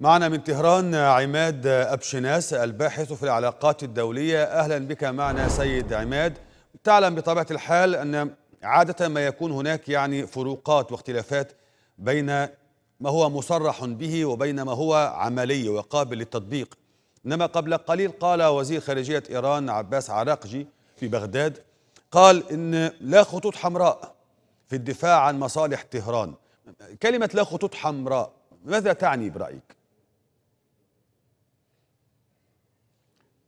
معنا من طهران عماد أبشناس الباحث في العلاقات الدولية أهلا بك معنا سيد عماد تعلم بطبيعة الحال أن عادة ما يكون هناك يعني فروقات واختلافات بين ما هو مصرح به وبين ما هو عملي وقابل للتطبيق إنما قبل قليل قال وزير خارجية إيران عباس عراقجي في بغداد قال إن لا خطوط حمراء في الدفاع عن مصالح طهران كلمة لا خطوط حمراء ماذا تعني برأيك؟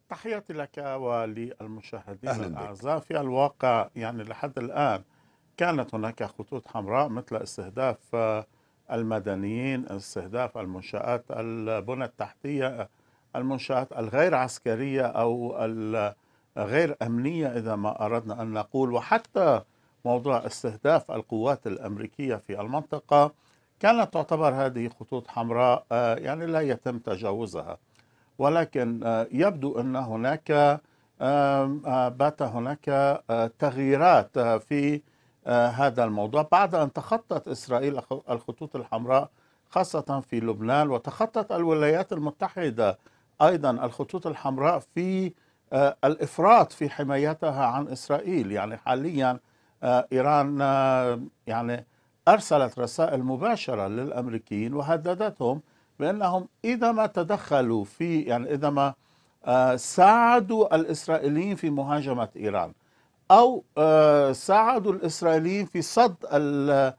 تحياتي لك وللمشاهدين الاعزاء في الواقع يعني لحد الان كانت هناك خطوط حمراء مثل استهداف آه، المدنيين استهداف المنشآت البنى التحتية المنشآت الغير عسكرية أو الغير أمنية إذا ما أردنا أن نقول وحتى موضوع استهداف القوات الأمريكية في المنطقة كانت تعتبر هذه خطوط حمراء آه، يعني لا يتم تجاوزها ولكن آه، يبدو أن هناك آه، بات هناك آه، تغييرات في هذا الموضوع بعد أن تخطت إسرائيل الخطوط الحمراء خاصة في لبنان وتخطت الولايات المتحدة أيضا الخطوط الحمراء في الإفراط في حمايتها عن إسرائيل يعني حاليا إيران يعني أرسلت رسائل مباشرة للأمريكيين وهددتهم بأنهم إذا ما تدخلوا في يعني إذا ما آه، ساعدوا الإسرائيليين في مهاجمة إيران أو آه، ساعدوا الإسرائيليين في صد آه،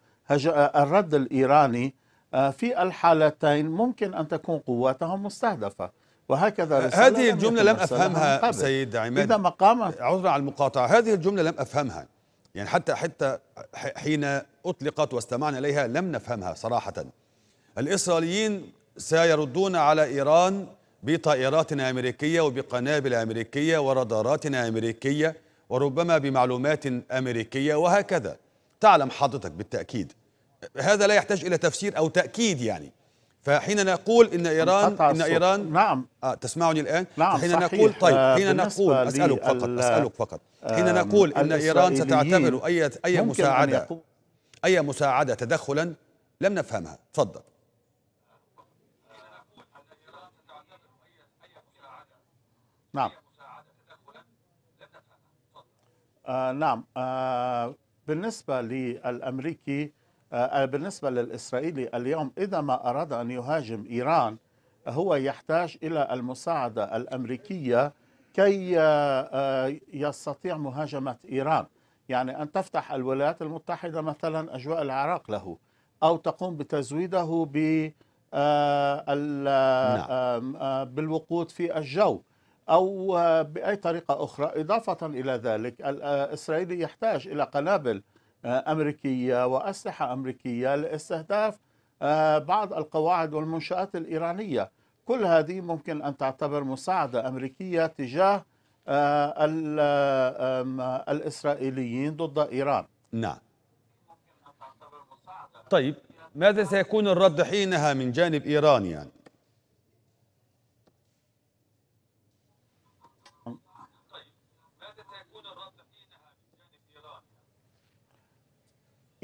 الرد الإيراني في الحالتين ممكن أن تكون قواتهم مستهدفة وهكذا هذه الجملة لم أفهمها سيد عماد إذا قامت عذرا على المقاطعة هذه الجملة لم أفهمها يعني حتى حتى حين أطلقت واستمعنا إليها لم نفهمها صراحة الإسرائيليين سيردون على إيران بطائرات أمريكية وبقنابل أمريكية ورادارات أمريكية وربما بمعلومات أمريكية وهكذا تعلم حضرتك بالتأكيد هذا لا يحتاج إلى تفسير أو تأكيد يعني فحين نقول ان ايران ان ايران نعم آه تسمعني الان نعم حين صحيح نقول طيب آه، حين نقول اسالك فقط اسالك فقط حين آه، نقول ان ايران ستعتبر اي اي مساعده اي مساعده تدخلا لم نفهمها تفضل نعم آه نعم آه بالنسبة للأمريكي آه،, آه بالنسبة للإسرائيلي اليوم إذا ما أراد أن يهاجم إيران هو يحتاج إلى المساعدة الأمريكية كي آه، آه، يستطيع مهاجمة إيران يعني أن تفتح الولايات المتحدة مثلا أجواء العراق له أو تقوم بتزويده ب نعم. بالوقود في الجو أو بأي طريقة أخرى إضافة إلى ذلك الإسرائيلي آه، يحتاج إلى قنابل آه، أمريكية وأسلحة أمريكية لاستهداف آه، بعض القواعد والمنشآت الإيرانية كل هذه ممكن أن تعتبر مساعدة أمريكية تجاه الإسرائيليين ضد إيران نعم طيب ماذا سيكون الرد حينها من جانب إيران يعني؟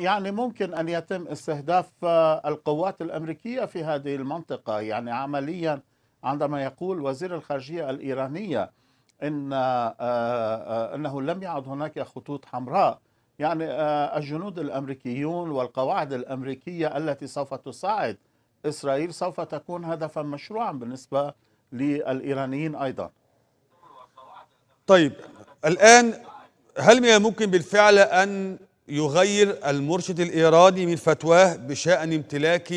يعني ممكن أن يتم استهداف القوات الأمريكية في هذه المنطقة يعني عمليا عندما يقول وزير الخارجية الإيرانية إن آه، آه، أنه لم يعد هناك خطوط حمراء يعني آه، الجنود الأمريكيون والقواعد الأمريكية التي سوف تساعد إسرائيل سوف تكون هدفا مشروعا بالنسبة للإيرانيين أيضا طيب الآن هل من الممكن بالفعل أن يغير المرشد الإيراني من فتواه بشأن امتلاك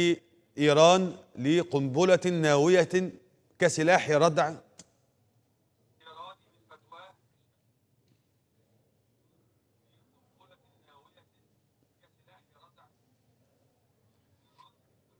إيران لقنبلة ناوية كسلاح ردع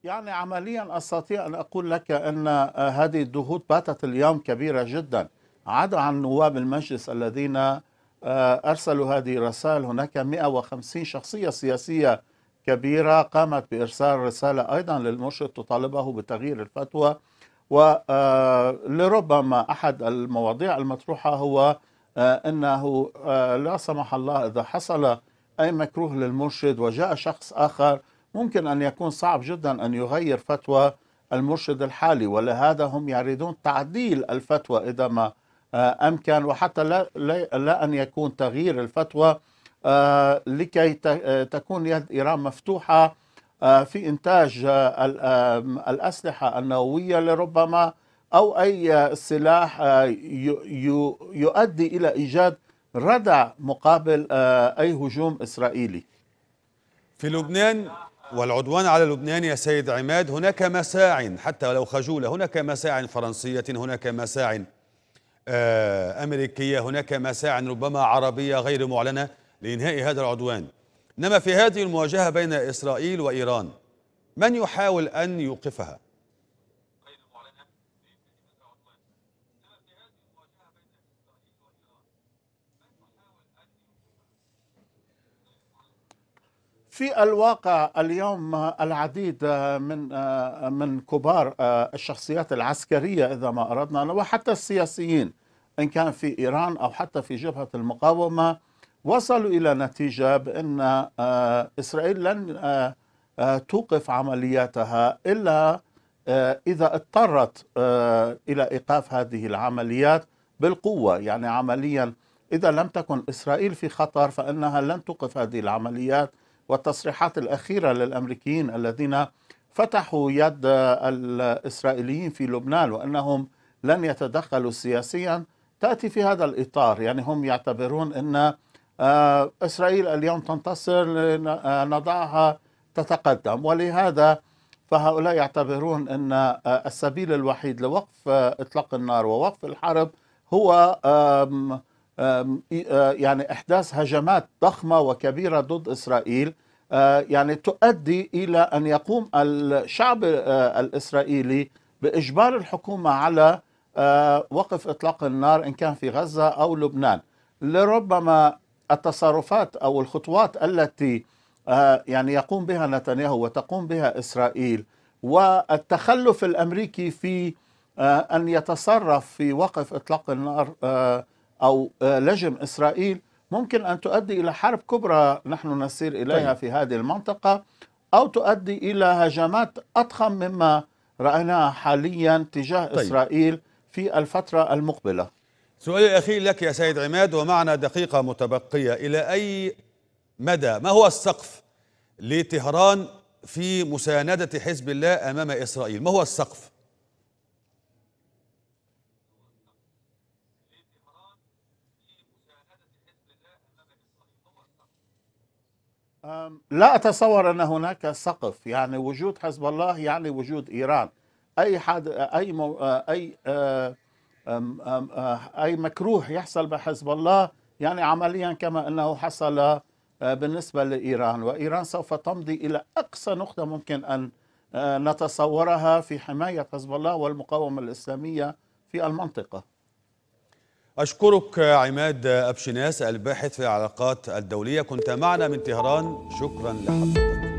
يعني عمليا استطيع ان اقول لك ان هذه الضغوط باتت اليوم كبيره جدا عدا عن نواب المجلس الذين آه، أرسلوا هذه الرسائل هناك 150 شخصية سياسية كبيرة قامت بإرسال رسالة أيضا للمرشد تطالبه بتغيير الفتوى ولربما آه، أحد المواضيع المطروحة هو آه، أنه لا سمح الله إذا حصل أي مكروه للمرشد وجاء شخص آخر ممكن أن يكون صعب جدا أن يغير فتوى المرشد الحالي ولهذا هم يريدون تعديل الفتوى إذا ما آه، أمكن وحتى لا, لا أن يكون تغيير الفتوى آه، لكي آه، تكون يد إيران مفتوحة في إنتاج الأسلحة النووية لربما أو أي سلاح يؤدي إلى إيجاد ردع مقابل أي هجوم إسرائيلي في لبنان والعدوان على لبنان يا سيد عماد هناك مساع حتى لو خجولة هناك مساع فرنسية هناك مساع آه، أمريكية هناك مساع ربما عربية غير معلنة لإنهاء هذا العدوان إنما في هذه المواجهة بين إسرائيل وإيران من يحاول أن يوقفها في الواقع اليوم العديد من من كبار الشخصيات العسكريه اذا ما اردنا وحتى السياسيين ان كان في ايران او حتى في جبهه المقاومه وصلوا الى نتيجه بان آه، اسرائيل لن آه، آه، توقف عملياتها الا اذا اضطرت الى ايقاف هذه العمليات بالقوه يعني عمليا اذا لم تكن اسرائيل في خطر فانها لن توقف هذه العمليات والتصريحات الأخيرة للأمريكيين الذين فتحوا يد الإسرائيليين في لبنان وأنهم لن يتدخلوا سياسيا تأتي في هذا الإطار يعني هم يعتبرون أن آه، إسرائيل اليوم تنتصر آه، نضعها تتقدم ولهذا فهؤلاء يعتبرون أن آه، السبيل الوحيد لوقف إطلاق النار ووقف الحرب هو يعني إحداث هجمات ضخمة وكبيرة ضد إسرائيل يعني تؤدي إلى أن يقوم الشعب الإسرائيلي بإجبار الحكومة على وقف إطلاق النار إن كان في غزة أو لبنان لربما التصرفات أو الخطوات التي يعني يقوم بها نتنياهو وتقوم بها إسرائيل والتخلف الأمريكي في أن يتصرف في وقف إطلاق النار أو آه، لجم إسرائيل ممكن أن تؤدي إلى حرب كبرى نحن نسير إليها طيب. في هذه المنطقة أو تؤدي إلى هجمات أضخم مما رأيناها حاليا تجاه طيب. إسرائيل في الفترة المقبلة سؤالي الأخير لك يا سيد عماد ومعنا دقيقة متبقية إلى أي مدى ما هو السقف لطهران في مساندة حزب الله أمام إسرائيل ما هو السقف؟ لا أتصور أن هناك سقف يعني وجود حزب الله يعني وجود إيران أي حد أي مو أي أي مكروه يحصل بحزب الله يعني عمليا كما أنه حصل آه، بالنسبة لإيران وإيران سوف تمضي إلى أقصى نقطة ممكن أن آه، نتصورها في حماية حزب الله والمقاومة الإسلامية في المنطقة أشكرك عماد أبشناس الباحث في العلاقات الدولية كنت معنا من طهران شكرا لحضرتك